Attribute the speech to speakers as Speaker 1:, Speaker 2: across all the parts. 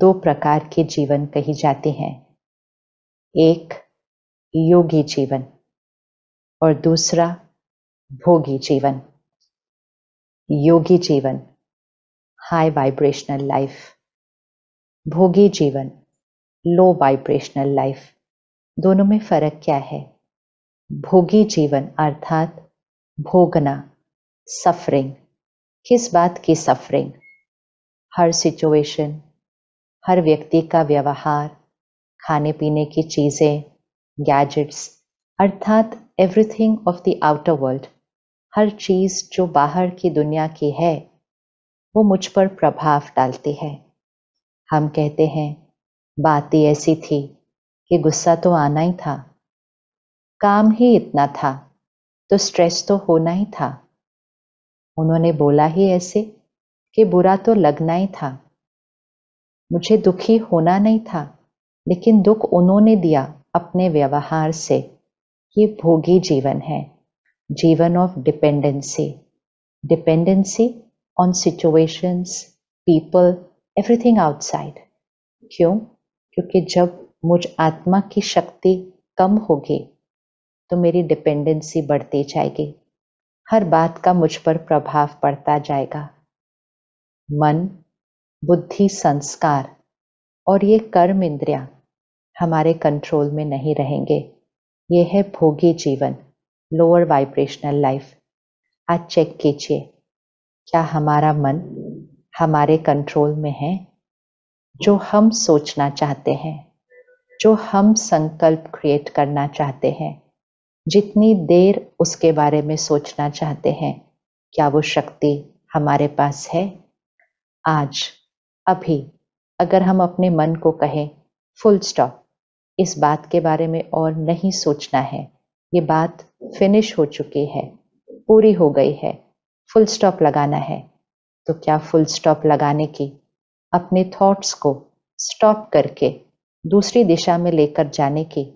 Speaker 1: दो प्रकार के जीवन कही जाते हैं एक योगी जीवन और दूसरा भोगी जीवन योगी जीवन हाई वाइब्रेशनल लाइफ भोगी जीवन लो वाइब्रेशनल लाइफ दोनों में फर्क क्या है भोगी जीवन अर्थात भोगना सफरिंग किस बात की सफरिंग हर सिचुएशन हर व्यक्ति का व्यवहार खाने पीने की चीज़ें गैजेट्स अर्थात everything of the outer world हर चीज़ जो बाहर की दुनिया की है वो मुझ पर प्रभाव डालती है हम कहते हैं बात ही ऐसी थी कि गुस्सा तो आना ही था काम ही इतना था तो स्ट्रेस तो होना ही था उन्होंने बोला ही ऐसे कि बुरा तो लगना ही था मुझे दुखी होना नहीं था लेकिन दुख उन्होंने दिया अपने व्यवहार से ये भोगी जीवन है जीवन of dependency dependency on situations people everything outside क्यों क्योंकि जब मुझ आत्मा की शक्ति कम होगी तो मेरी डिपेंडेंसी बढ़ती जाएगी हर बात का मुझ पर प्रभाव पड़ता जाएगा मन बुद्धि संस्कार और ये कर्म इंद्रिया हमारे कंट्रोल में नहीं रहेंगे ये है भोगी जीवन लोअर वाइब्रेशनल लाइफ आज चेक कीजिए क्या हमारा मन हमारे कंट्रोल में है जो हम सोचना चाहते हैं जो हम संकल्प क्रिएट करना चाहते हैं जितनी देर उसके बारे में सोचना चाहते हैं क्या वो शक्ति हमारे पास है आज अभी अगर हम अपने मन को कहें फुल स्टॉप इस बात के बारे में और नहीं सोचना है ये बात फिनिश हो चुकी है पूरी हो गई है फुल स्टॉप लगाना है तो क्या फुल स्टॉप लगाने की अपने थॉट्स को स्टॉप करके दूसरी दिशा में लेकर जाने की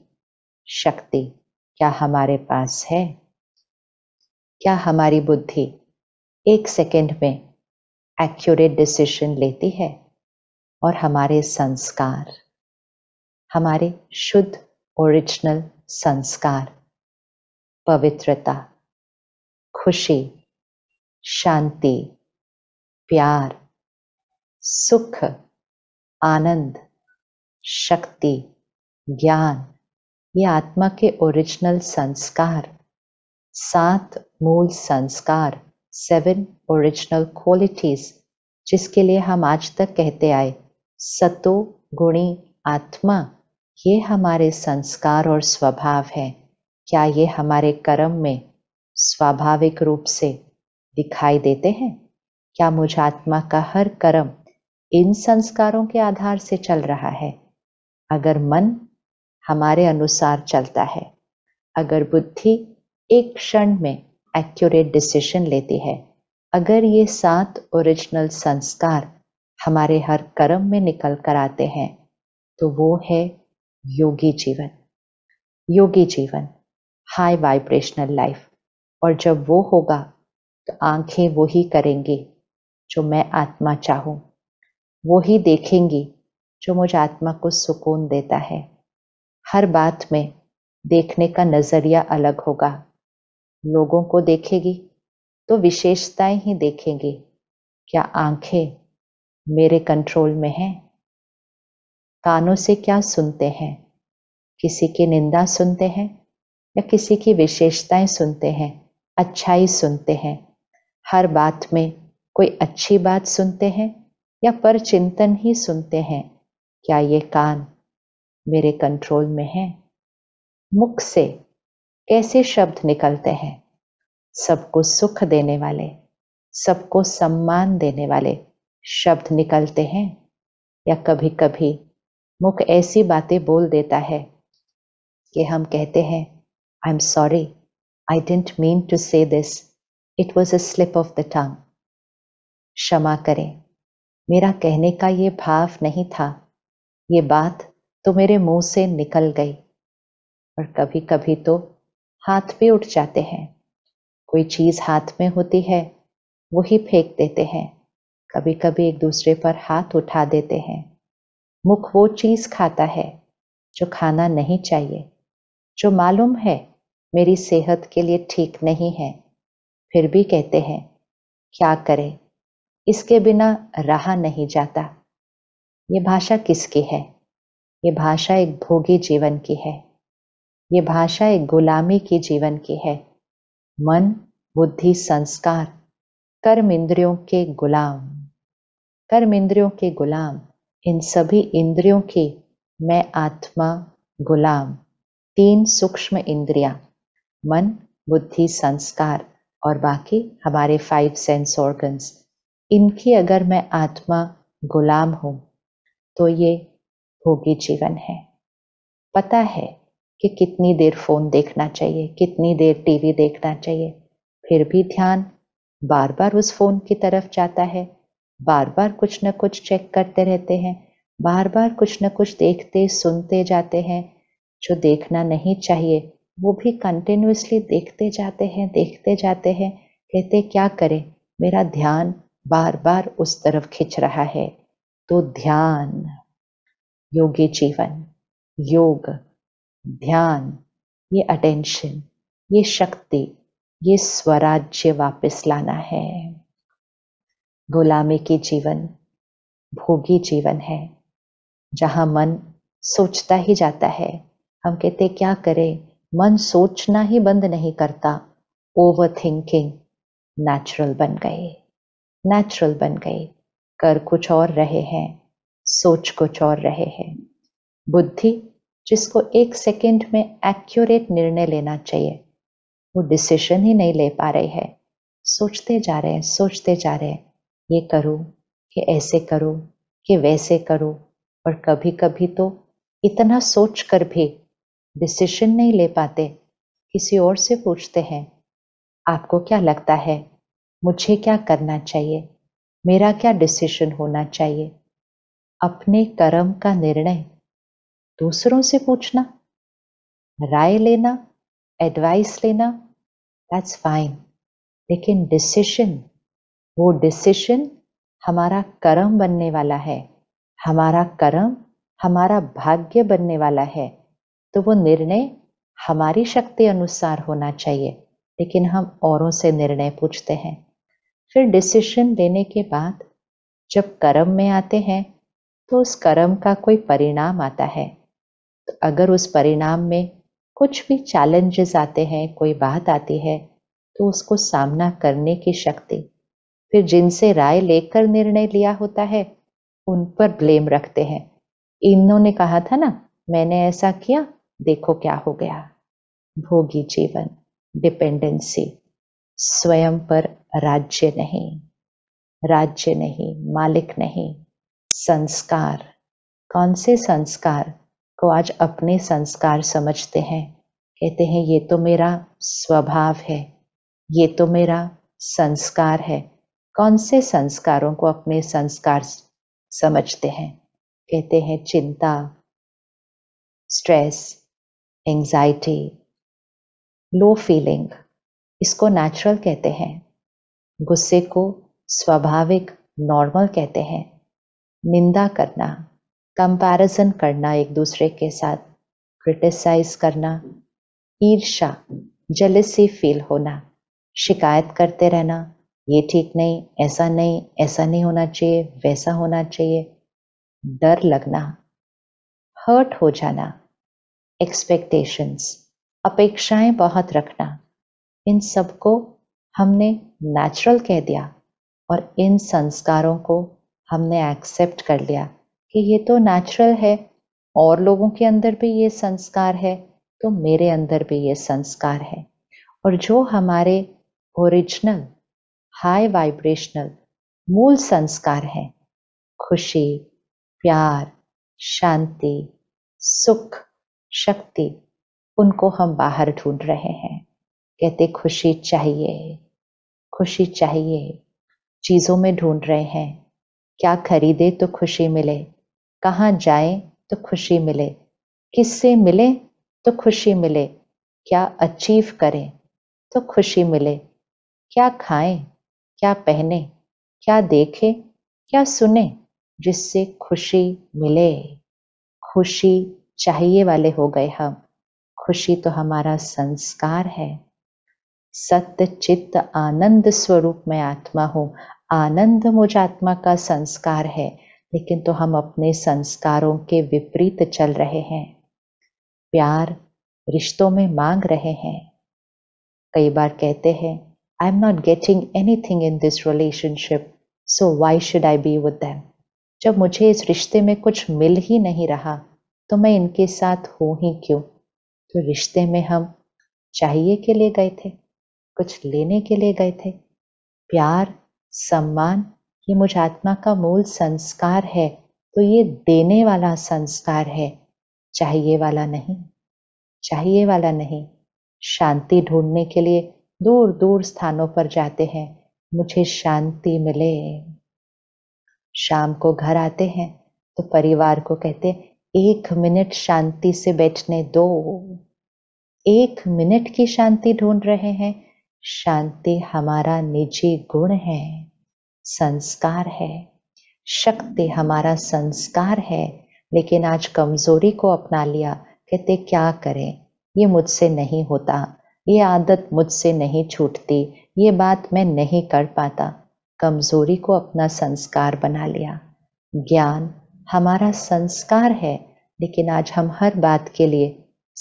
Speaker 1: शक्ति क्या हमारे पास है क्या हमारी बुद्धि एक सेकंड में एक्यूरेट डिसीजन लेती है और हमारे संस्कार हमारे शुद्ध ओरिजिनल संस्कार पवित्रता खुशी शांति प्यार सुख आनंद शक्ति ज्ञान ये आत्मा के ओरिजिनल संस्कार सात मूल संस्कार सेवन ओरिजिनल क्वालिटीज जिसके लिए हम आज तक कहते आए सतो गुणी आत्मा ये हमारे संस्कार और स्वभाव है क्या ये हमारे कर्म में स्वाभाविक रूप से दिखाई देते हैं क्या मुझ आत्मा का हर कर्म इन संस्कारों के आधार से चल रहा है अगर मन हमारे अनुसार चलता है अगर बुद्धि एक क्षण में एक्यूरेट डिसीजन लेती है अगर ये सात ओरिजिनल संस्कार हमारे हर कर्म में निकल कर आते हैं तो वो है योगी जीवन योगी जीवन हाई वाइब्रेशनल लाइफ और जब वो होगा तो आंखें वो ही करेंगी जो मैं आत्मा चाहूँ वो ही देखेंगी जो मुझे आत्मा को सुकून देता है हर बात में देखने का नज़रिया अलग होगा लोगों को देखेगी तो विशेषताएं ही देखेंगी क्या आंखें मेरे कंट्रोल में है कानों से क्या सुनते हैं किसी की निंदा सुनते हैं या किसी की विशेषताएं सुनते हैं अच्छाई सुनते हैं हर बात में कोई अच्छी बात सुनते हैं या पर चिंतन ही सुनते हैं क्या ये कान मेरे कंट्रोल में है मुख से कैसे शब्द निकलते हैं सबको सुख देने वाले सबको सम्मान देने वाले शब्द निकलते हैं या कभी कभी मुख ऐसी बातें बोल देता है कि हम कहते हैं I am sorry I didn't mean to say this it was a slip of the tongue क्षमा करें मेरा कहने का ये भाव नहीं था ये बात तो मेरे मुंह से निकल गई और कभी कभी तो हाथ भी उठ जाते हैं कोई चीज हाथ में होती है वही फेंक देते हैं कभी कभी एक दूसरे पर हाथ उठा देते हैं मुख वो चीज खाता है जो खाना नहीं चाहिए जो मालूम है मेरी सेहत के लिए ठीक नहीं है फिर भी कहते हैं क्या करें इसके बिना रहा नहीं जाता ये भाषा किसकी है ये भाषा एक भोगी जीवन की है ये भाषा एक गुलामी की जीवन की है मन बुद्धि संस्कार कर्म इंद्रियों के गुलाम कर्म इंद्रियों के गुलाम इन सभी इंद्रियों के मैं आत्मा गुलाम तीन सूक्ष्म इंद्रिया मन बुद्धि संस्कार और बाकी हमारे फाइव सेंस ऑर्गन्स इनकी अगर मैं आत्मा गुलाम हूँ तो ये भोगी जीवन है पता है कि कितनी देर फोन देखना चाहिए कितनी देर टीवी देखना चाहिए फिर भी ध्यान बार बार उस फोन की तरफ जाता है बार बार कुछ न कुछ चेक करते रहते हैं बार बार कुछ न कुछ देखते सुनते जाते हैं जो देखना नहीं चाहिए वो भी कंटिन्यूसली देखते जाते हैं देखते जाते हैं कहते क्या करें मेरा ध्यान बार बार उस तरफ खिंच रहा है तो ध्यान योगी जीवन योग ध्यान ये अटेंशन ये शक्ति ये स्वराज्य वापस लाना है गुलामी की जीवन भोगी जीवन है जहाँ मन सोचता ही जाता है हम कहते क्या करें मन सोचना ही बंद नहीं करता ओवर थिंकिंग नेचुरल बन गए नेचुरल बन गए कर कुछ और रहे हैं सोच कुछ और रहे हैं बुद्धि जिसको एक सेकंड में एक्यूरेट निर्णय लेना चाहिए वो डिसीजन ही नहीं ले पा रही है सोचते जा रहे हैं सोचते जा रहे हैं ये करो कि ऐसे करो कि वैसे करो और कभी कभी तो इतना सोच कर भी डिसीशन नहीं ले पाते किसी और से पूछते हैं आपको क्या लगता है मुझे क्या करना चाहिए मेरा क्या डिसीशन होना चाहिए अपने कर्म का निर्णय दूसरों से पूछना राय लेना एडवाइस लेना दैट्स फाइन लेकिन डिसीशन वो डिसीशन हमारा कर्म बनने वाला है हमारा कर्म हमारा भाग्य बनने वाला है तो वो निर्णय हमारी शक्ति अनुसार होना चाहिए लेकिन हम औरों से निर्णय पूछते हैं फिर डिसीशन लेने के बाद जब कर्म में आते हैं तो उस कर्म का कोई परिणाम आता है तो अगर उस परिणाम में कुछ भी चैलेंजेस आते हैं कोई बात आती है तो उसको सामना करने की शक्ति फिर जिनसे राय लेकर निर्णय लिया होता है उन पर ब्लेम रखते हैं इन्होंने कहा था ना मैंने ऐसा किया देखो क्या हो गया भोगी जीवन डिपेंडेंसी स्वयं पर राज्य नहीं राज्य नहीं मालिक नहीं संस्कार कौन से संस्कार को आज अपने संस्कार समझते हैं कहते हैं ये तो मेरा स्वभाव है ये तो मेरा संस्कार है कौन से संस्कारों को अपने संस्कार समझते हैं कहते हैं चिंता स्ट्रेस एंजाइटी लो फीलिंग इसको नेचुरल कहते हैं गुस्से को स्वाभाविक नॉर्मल कहते हैं निंदा करना कंपैरिजन करना एक दूसरे के साथ क्रिटिसाइज करना ईर्षा जलसी फील होना शिकायत करते रहना ये ठीक नहीं ऐसा नहीं ऐसा नहीं होना चाहिए वैसा होना चाहिए डर लगना हर्ट हो जाना एक्सपेक्टेशंस अपेक्षाएं बहुत रखना इन सबको हमने नेचुरल कह दिया और इन संस्कारों को हमने एक्सेप्ट कर लिया कि ये तो नेचुरल है और लोगों के अंदर भी ये संस्कार है तो मेरे अंदर भी ये संस्कार है और जो हमारे ओरिजिनल हाई वाइब्रेशनल मूल संस्कार हैं खुशी प्यार शांति सुख शक्ति उनको हम बाहर ढूंढ रहे हैं कहते खुशी चाहिए खुशी चाहिए चीज़ों में ढूंढ रहे हैं क्या खरीदे तो खुशी मिले कहाँ जाए तो खुशी मिले किससे मिले तो खुशी मिले क्या अचीव करें तो खुशी मिले क्या खाएं क्या पहने क्या देखे क्या सुने जिससे खुशी मिले खुशी चाहिए वाले हो गए हम खुशी तो हमारा संस्कार है सत्य चित्त आनंद स्वरूप में आत्मा हो आनंद मुझ आत्मा का संस्कार है लेकिन तो हम अपने संस्कारों के विपरीत चल रहे हैं प्यार रिश्तों में मांग रहे हैं कई बार कहते हैं I'm not getting anything in this relationship, so why should I be with them? जब मुझे इस रिश्ते में कुछ मिल ही नहीं रहा तो मैं इनके साथ हूँ ही क्यों तो रिश्ते में हम चाहिए के लिए गए थे कुछ लेने के लिए गए थे प्यार सम्मान ये मुझ आत्मा का मूल संस्कार है तो ये देने वाला संस्कार है चाहिए वाला नहीं चाहिए वाला नहीं शांति ढूंढने के लिए दूर दूर स्थानों पर जाते हैं मुझे शांति मिले शाम को घर आते हैं तो परिवार को कहते एक मिनट शांति से बैठने दो एक मिनट की शांति ढूंढ रहे हैं शांति हमारा निजी गुण है संस्कार है शक्ति हमारा संस्कार है लेकिन आज कमजोरी को अपना लिया कहते क्या करें ये मुझसे नहीं होता ये आदत मुझसे नहीं छूटती ये बात मैं नहीं कर पाता कमजोरी को अपना संस्कार बना लिया ज्ञान हमारा संस्कार है लेकिन आज हम हर बात के लिए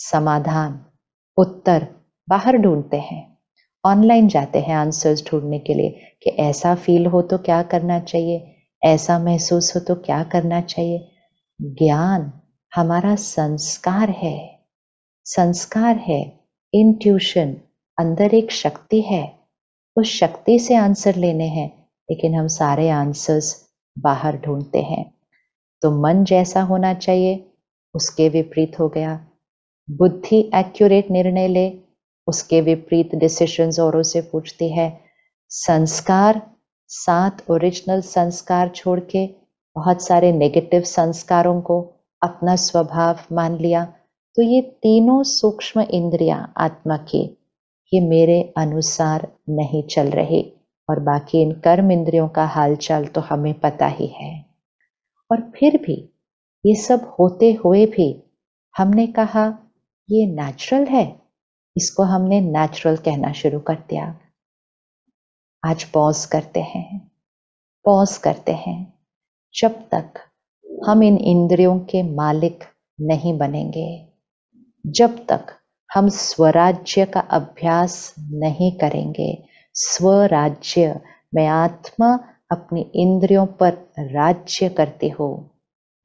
Speaker 1: समाधान उत्तर बाहर ढूंढते हैं ऑनलाइन जाते हैं आंसर्स ढूंढने के लिए कि ऐसा फील हो तो क्या करना चाहिए ऐसा महसूस हो तो क्या करना चाहिए ज्ञान हमारा संस्कार है संस्कार है इंट्यूशन अंदर एक शक्ति है उस शक्ति से आंसर लेने हैं लेकिन हम सारे आंसर्स बाहर ढूंढते हैं तो मन जैसा होना चाहिए उसके विपरीत हो गया बुद्धि एक्यूरेट निर्णय ले उसके विपरीत डिसीशन औरों से पूछती है संस्कार सात ओरिजिनल संस्कार छोड़ के बहुत सारे नेगेटिव संस्कारों को अपना स्वभाव मान लिया तो ये तीनों सूक्ष्म इंद्रियां आत्मा के ये मेरे अनुसार नहीं चल रहे और बाकी इन कर्म इंद्रियों का हालचाल तो हमें पता ही है और फिर भी ये सब होते हुए भी हमने कहा ये नेचुरल है इसको हमने नेचुरल कहना शुरू कर दिया आज पॉज करते हैं पॉज करते हैं जब तक हम इन इंद्रियों के मालिक नहीं बनेंगे जब तक हम स्वराज्य का अभ्यास नहीं करेंगे स्वराज्य में आत्मा अपनी इंद्रियों पर राज्य करते हो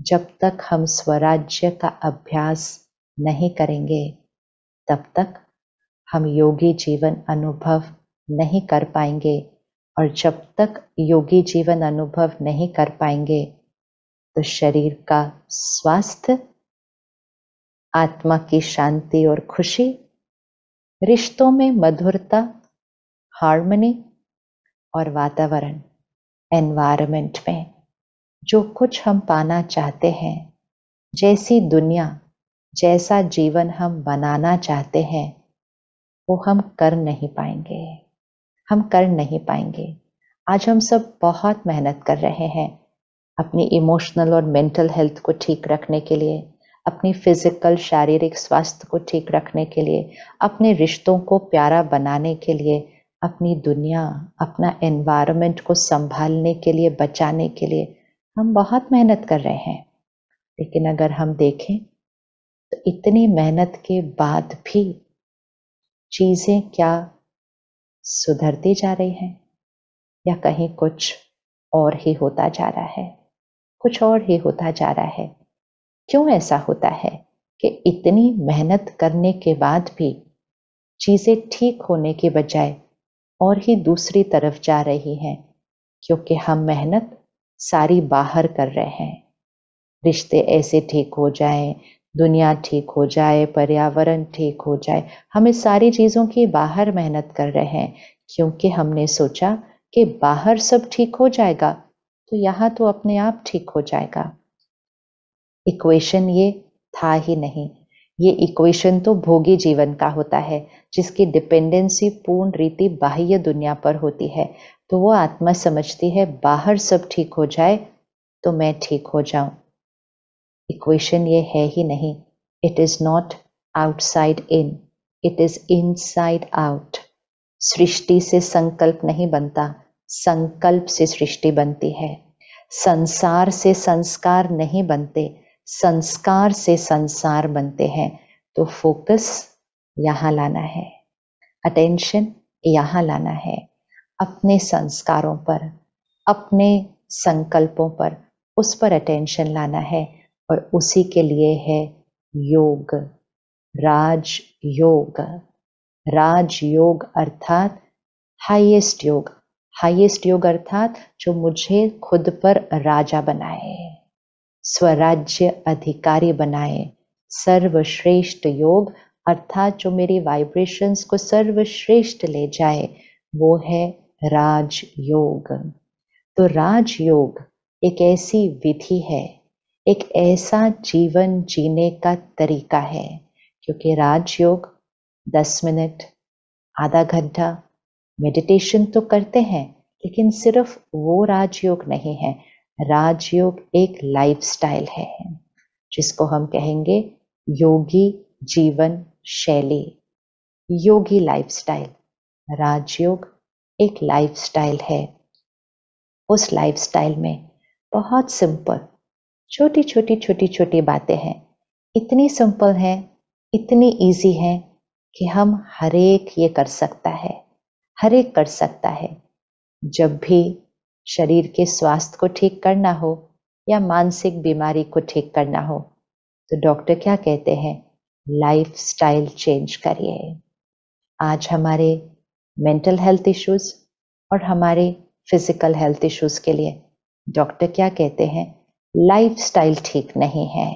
Speaker 1: जब तक हम स्वराज्य का अभ्यास नहीं करेंगे तब तक हम योगी जीवन अनुभव नहीं कर पाएंगे और जब तक योगी जीवन अनुभव नहीं कर पाएंगे तो शरीर का स्वास्थ्य आत्मा की शांति और खुशी रिश्तों में मधुरता हार्मनी और वातावरण एनवायरमेंट में जो कुछ हम पाना चाहते हैं जैसी दुनिया जैसा जीवन हम बनाना चाहते हैं वो हम कर नहीं पाएंगे हम कर नहीं पाएंगे आज हम सब बहुत मेहनत कर रहे हैं अपनी इमोशनल और मेंटल हेल्थ को ठीक रखने के लिए अपनी फिज़िकल शारीरिक स्वास्थ्य को ठीक रखने के लिए अपने रिश्तों को प्यारा बनाने के लिए अपनी दुनिया अपना एनवायरनमेंट को संभालने के लिए बचाने के लिए हम बहुत मेहनत कर रहे हैं लेकिन अगर हम देखें तो इतनी मेहनत के बाद भी चीज़ें क्या सुधरती जा रही हैं या कहीं कुछ और ही होता जा रहा है कुछ और ही होता जा रहा है क्यों ऐसा होता है कि इतनी मेहनत करने के बाद भी चीज़ें ठीक होने के बजाय और ही दूसरी तरफ जा रही हैं क्योंकि हम मेहनत सारी बाहर कर रहे हैं रिश्ते ऐसे ठीक हो जाए दुनिया ठीक हो जाए पर्यावरण ठीक हो जाए हम इस सारी चीज़ों की बाहर मेहनत कर रहे हैं क्योंकि हमने सोचा कि बाहर सब ठीक हो जाएगा तो यहाँ तो अपने आप ठीक हो जाएगा इक्वेशन ये था ही नहीं ये इक्वेशन तो भोगी जीवन का होता है जिसकी डिपेंडेंसी पूर्ण रीति बाह्य दुनिया पर होती है तो वो आत्मा समझती है बाहर सब ठीक हो जाए तो मैं ठीक हो जाऊं इक्वेशन ये है ही नहीं it is not outside in it is inside out सृष्टि से संकल्प नहीं बनता संकल्प से सृष्टि बनती है संसार से संस्कार नहीं बनते संस्कार से संसार बनते हैं तो फोकस यहाँ लाना है अटेंशन यहाँ लाना है अपने संस्कारों पर अपने संकल्पों पर उस पर अटेंशन लाना है और उसी के लिए है योग राज योग राज योग अर्थात हाईएस्ट योग हाईएस्ट योग अर्थात जो मुझे खुद पर राजा बनाए स्वराज्य अधिकारी बनाए सर्वश्रेष्ठ योग अर्थात जो मेरी वाइब्रेशंस को सर्वश्रेष्ठ ले जाए वो है राज योग तो राज योग एक ऐसी विधि है एक ऐसा जीवन जीने का तरीका है क्योंकि राजयोग दस मिनट आधा घंटा मेडिटेशन तो करते हैं लेकिन सिर्फ वो राजयोग नहीं है राजयोग एक लाइफस्टाइल है जिसको हम कहेंगे योगी जीवन शैली योगी लाइफस्टाइल राजयोग एक लाइफस्टाइल है उस लाइफस्टाइल में बहुत सिंपल छोटी छोटी छोटी छोटी बातें हैं इतनी सिंपल हैं इतनी इजी हैं कि हम हर एक ये कर सकता है हर एक कर सकता है जब भी शरीर के स्वास्थ्य को ठीक करना हो या मानसिक बीमारी को ठीक करना हो तो डॉक्टर क्या कहते हैं लाइफ स्टाइल चेंज करिए आज हमारे मेंटल हेल्थ इश्यूज और हमारे फिजिकल हेल्थ इश्यूज के लिए डॉक्टर क्या कहते हैं लाइफ स्टाइल ठीक नहीं है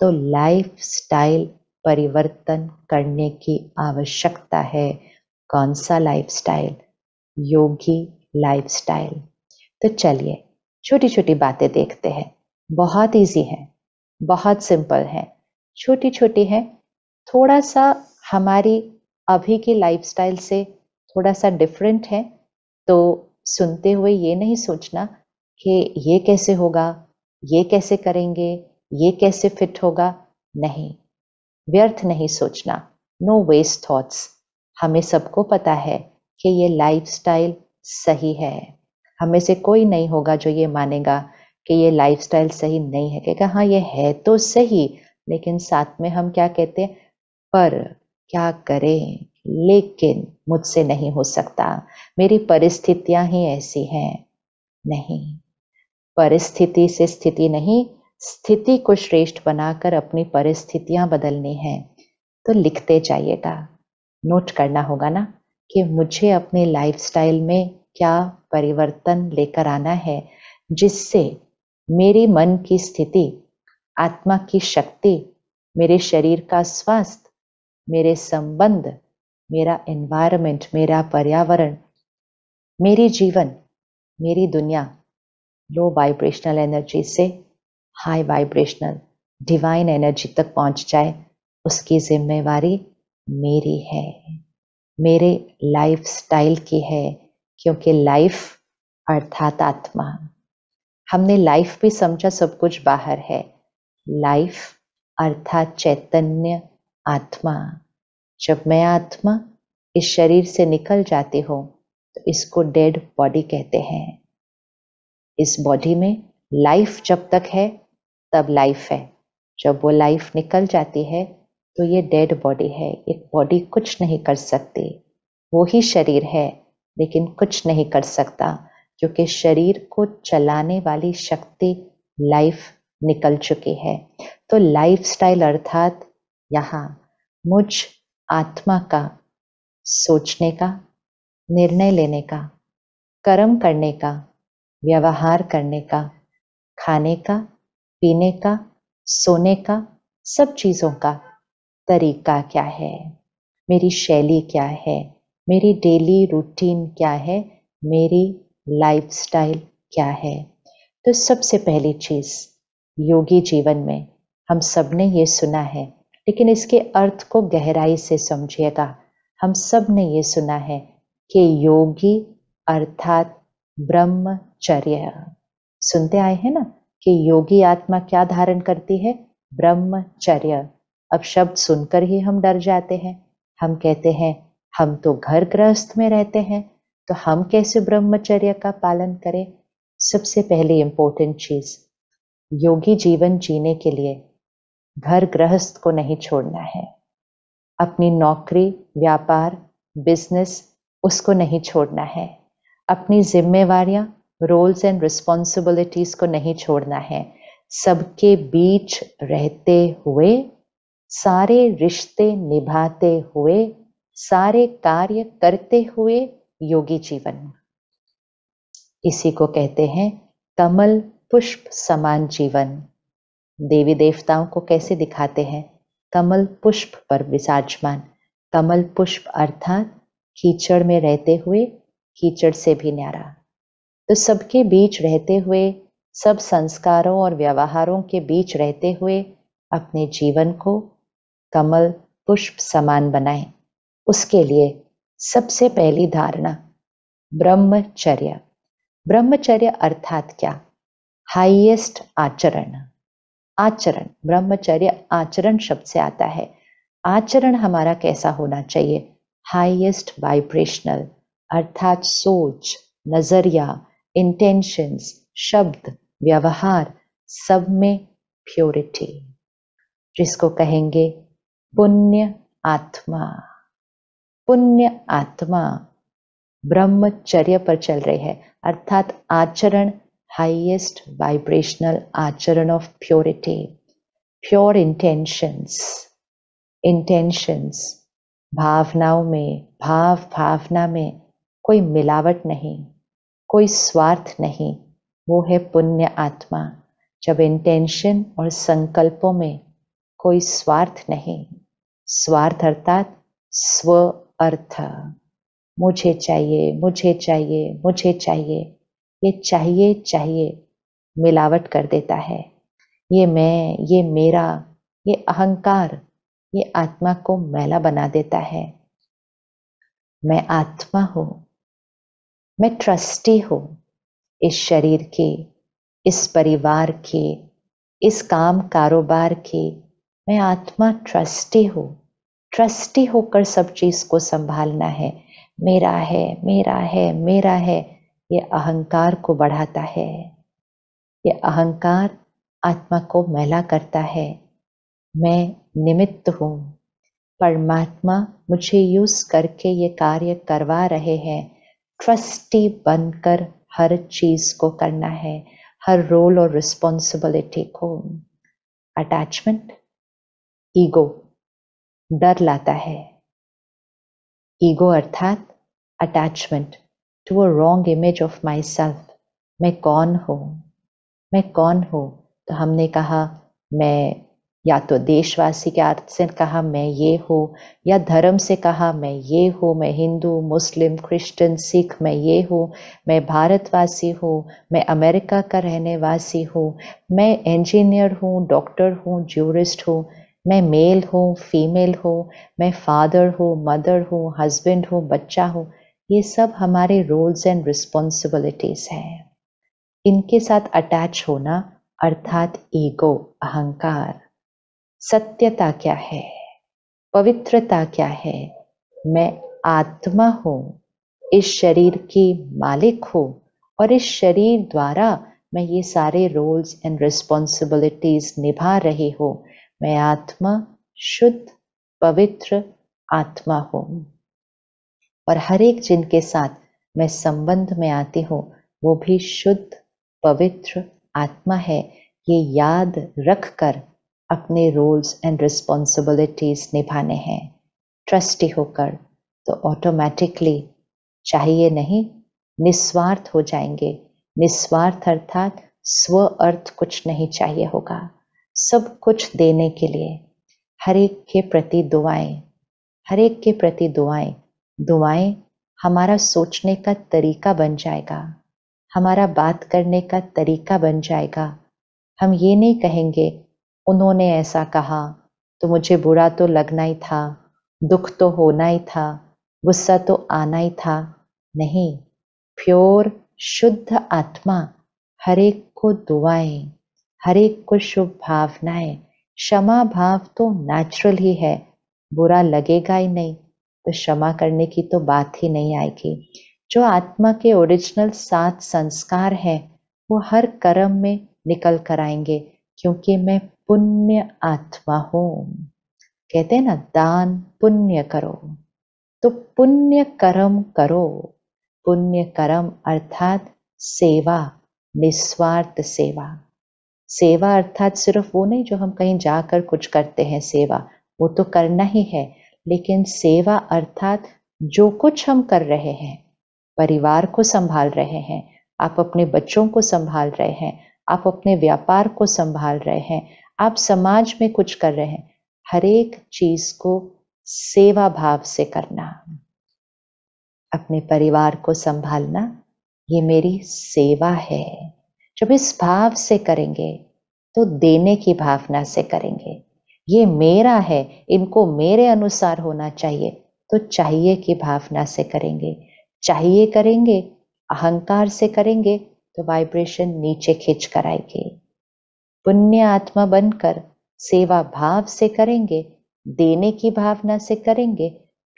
Speaker 1: तो लाइफ स्टाइल परिवर्तन करने की आवश्यकता है कौन सा लाइफ स्टाइल योगी लाइफ स्टाइल तो चलिए छोटी छोटी बातें देखते हैं बहुत इजी है बहुत सिंपल है छोटी छोटी है थोड़ा सा हमारी अभी की लाइफस्टाइल से थोड़ा सा डिफरेंट है तो सुनते हुए ये नहीं सोचना कि ये कैसे होगा ये कैसे करेंगे ये कैसे फिट होगा नहीं व्यर्थ नहीं सोचना नो वेस्ट थॉट्स हमें सबको पता है कि ये लाइफस्टाइल सही है हमें से कोई नहीं होगा जो ये मानेगा कि ये लाइफस्टाइल सही नहीं है कहेगा हाँ ये है तो सही लेकिन साथ में हम क्या कहते हैं पर क्या करें लेकिन मुझसे नहीं हो सकता मेरी परिस्थितियां ही ऐसी हैं नहीं परिस्थिति से स्थिति नहीं स्थिति को श्रेष्ठ बनाकर अपनी परिस्थितियां बदलनी है तो लिखते जाइएगा नोट करना होगा ना कि मुझे अपने लाइफस्टाइल में क्या परिवर्तन लेकर आना है जिससे मेरी मन की स्थिति आत्मा की शक्ति मेरे शरीर का स्वास्थ्य मेरे संबंध मेरा एनवायरनमेंट मेरा पर्यावरण मेरी जीवन मेरी दुनिया लो वाइब्रेशनल एनर्जी से हाई वाइब्रेशनल डिवाइन एनर्जी तक पहुंच जाए उसकी जिम्मेवारी मेरी है मेरे लाइफ स्टाइल की है क्योंकि लाइफ अर्थात आत्मा हमने लाइफ भी समझा सब कुछ बाहर है लाइफ अर्थात चैतन्य आत्मा जब मैं आत्मा इस शरीर से निकल जाती हूँ तो इसको डेड बॉडी कहते हैं इस बॉडी में लाइफ जब तक है तब लाइफ है जब वो लाइफ निकल जाती है तो ये डेड बॉडी है एक बॉडी कुछ नहीं कर सकती वो ही शरीर है लेकिन कुछ नहीं कर सकता क्योंकि शरीर को चलाने वाली शक्ति लाइफ निकल चुकी है तो लाइफस्टाइल अर्थात यहाँ मुझ आत्मा का सोचने का निर्णय लेने का कर्म करने का व्यवहार करने का खाने का पीने का सोने का सब चीज़ों का तरीका क्या है मेरी शैली क्या है मेरी डेली रूटीन क्या है मेरी लाइफस्टाइल क्या है तो सबसे पहली चीज़ योगी जीवन में हम सब ने ये सुना है लेकिन इसके अर्थ को गहराई से समझिएगा हम सब ने ये सुना है कि योगी अर्थात ब्रह्मचर्य सुनते आए हैं ना कि योगी आत्मा क्या धारण करती है ब्रह्मचर्य अब शब्द सुनकर ही हम डर जाते हैं हम कहते हैं हम तो घर गृहस्थ में रहते हैं तो हम कैसे ब्रह्मचर्य का पालन करें सबसे पहले इम्पोर्टेंट चीज योगी जीवन जीने के लिए घर गृहस्थ को नहीं छोड़ना है अपनी नौकरी व्यापार बिजनेस उसको नहीं छोड़ना है अपनी जिम्मेवार रोल्स एंड रिस्पॉन्सिबिलिटीज को नहीं छोड़ना है सबके बीच रहते हुए सारे रिश्ते निभाते हुए सारे कार्य करते हुए योगी जीवन इसी को कहते हैं कमल पुष्प समान जीवन देवी देवताओं को कैसे दिखाते हैं कमल पुष्प पर विराजमान कमल पुष्प अर्थात कीचड़ में रहते हुए कीचड़ से भी न्यारा तो सबके बीच रहते हुए सब संस्कारों और व्यवहारों के बीच रहते हुए अपने जीवन को कमल पुष्प समान बनाएं उसके लिए सबसे पहली धारणा ब्रह्मचर्य ब्रह्मचर्य अर्थात क्या हाईएस्ट आचरण आचरण ब्रह्मचर्य आचरण शब्द से आता है आचरण हमारा कैसा होना चाहिए हाईएस्ट वाइब्रेशनल अर्थात सोच नजरिया इंटेंशंस शब्द व्यवहार सब में प्योरिटी जिसको कहेंगे पुण्य आत्मा पुण्य आत्मा ब्रह्मचर्य पर चल रही है अर्थात आचरण हाईएस्ट वाइब्रेशनल आचरण of purity pure intentions intentions भावनाओं में भाव भावना में कोई मिलावट नहीं कोई स्वार्थ नहीं वो है पुण्य आत्मा जब इंटेंशन और संकल्पों में कोई स्वार्थ नहीं स्वार्थ अर्थात स्व अर्थ मुझे चाहिए मुझे चाहिए मुझे चाहिए ये चाहिए चाहिए मिलावट कर देता है ये मैं ये मेरा ये अहंकार ये आत्मा को मैला बना देता है मैं आत्मा हूं मैं ट्रस्टी हूं इस शरीर के इस परिवार के इस काम कारोबार के मैं आत्मा ट्रस्टी हूं ट्रस्टी होकर सब चीज को संभालना है मेरा है मेरा है मेरा है ये अहंकार को बढ़ाता है ये अहंकार आत्मा को मैला करता है मैं निमित्त हूँ परमात्मा मुझे यूज करके ये कार्य करवा रहे हैं ट्रस्टी बनकर हर चीज को करना है हर रोल और रिस्पॉन्सिबिलिटी को अटैचमेंट ईगो डर लाता है ईगो अर्थात attachment to a wrong image of myself मैं कौन हूँ मैं कौन हूँ तो हमने कहा मैं या तो देशवासी के अर्थ से कहा मैं ये हूँ या धर्म से कहा मैं ये हूँ मैं हिंदू मुस्लिम क्रिश्चियन सिख मैं ये हूँ मैं भारतवासी हूँ मैं अमेरिका का रहने वासी हूँ मैं इंजीनियर हूँ डॉक्टर हूँ ज्यूरिस्ट हूँ मैं मेल हो फीमेल हो मैं फादर हो मदर हो हस्बैंड हो बच्चा हो ये सब हमारे रोल्स एंड रिस्पॉन्सिबिलिटीज हैं इनके साथ अटैच होना अर्थात ईगो अहंकार सत्यता क्या है पवित्रता क्या है मैं आत्मा हूँ इस शरीर की मालिक हूँ और इस शरीर द्वारा मैं ये सारे रोल्स एंड रिस्पॉन्सिबिलिटीज निभा रही हूँ मैं आत्मा शुद्ध पवित्र आत्मा हूँ और हर एक जिनके साथ मैं संबंध में आती हूं वो भी शुद्ध पवित्र आत्मा है ये याद रख कर अपने रोल्स एंड रिस्पॉन्सिबिलिटीज निभाने हैं ट्रस्टी होकर तो ऑटोमेटिकली चाहिए नहीं निस्वार्थ हो जाएंगे निस्वार्थ अर्थात स्व अर्थ कुछ नहीं चाहिए होगा सब कुछ देने के लिए हर एक के प्रति दुआएं हर एक के प्रति दुआएं दुआएं हमारा सोचने का तरीका बन जाएगा हमारा बात करने का तरीका बन जाएगा हम ये नहीं कहेंगे उन्होंने ऐसा कहा तो मुझे बुरा तो लगना ही था दुख तो होना ही था गुस्सा तो आना ही था नहीं प्योर शुद्ध आत्मा हर एक को दुआएं हरेक को शुभ भावनाएं क्षमा भाव तो नेचुरल ही है बुरा लगेगा ही नहीं तो क्षमा करने की तो बात ही नहीं आएगी जो आत्मा के ओरिजिनल सात संस्कार हैं वो हर कर्म में निकल कर आएंगे क्योंकि मैं पुण्य आत्मा हूँ कहते हैं ना दान पुण्य करो तो पुण्य कर्म करो पुण्य कर्म अर्थात सेवा निस्वार्थ सेवा सेवा अर्थात सिर्फ वो नहीं जो हम कहीं जाकर कुछ करते हैं सेवा वो तो करना ही है लेकिन सेवा अर्थात जो कुछ हम कर रहे हैं परिवार को संभाल रहे हैं आप अपने बच्चों को संभाल रहे हैं आप अपने व्यापार को संभाल रहे हैं आप समाज में कुछ कर रहे हैं हर एक चीज को सेवा भाव से करना अपने परिवार को संभालना ये मेरी सेवा है जब इस भाव से करेंगे तो देने की भावना से करेंगे ये मेरा है इनको मेरे अनुसार होना चाहिए तो चाहिए की भावना से करेंगे चाहिए करेंगे अहंकार से करेंगे तो वाइब्रेशन नीचे खींच कर आएगी पुण्य आत्मा बनकर सेवा भाव से करेंगे देने की भावना से करेंगे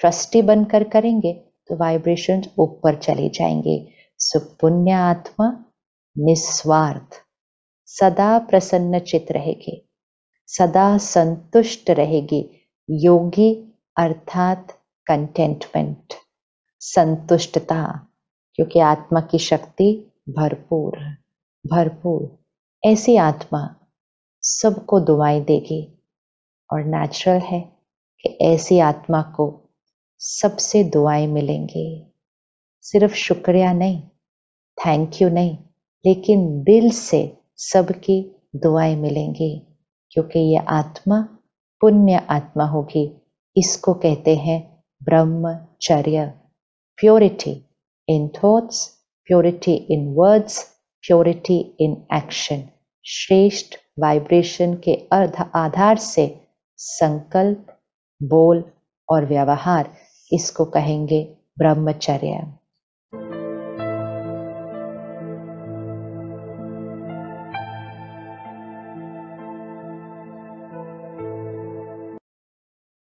Speaker 1: ट्रस्टी बनकर करेंगे तो वाइब्रेशन ऊपर चले जाएंगे सो पुण्य आत्मा निस्वार्थ सदा प्रसन्न चित रहेगी सदा संतुष्ट रहेगी योगी अर्थात कंटेंटमेंट संतुष्टता क्योंकि आत्मा की शक्ति भरपूर भरपूर ऐसी आत्मा सबको दुआएं देगी और नेचुरल है कि ऐसी आत्मा को सबसे दुआएं मिलेंगी सिर्फ शुक्रिया नहीं थैंक यू नहीं लेकिन दिल से सबकी दुआएं मिलेंगी क्योंकि ये आत्मा पुण्य आत्मा होगी इसको कहते हैं ब्रह्मचर्य purity in thoughts purity in words purity in action श्रेष्ठ वाइब्रेशन के अर्ध आधार से संकल्प बोल और व्यवहार इसको कहेंगे ब्रह्मचर्य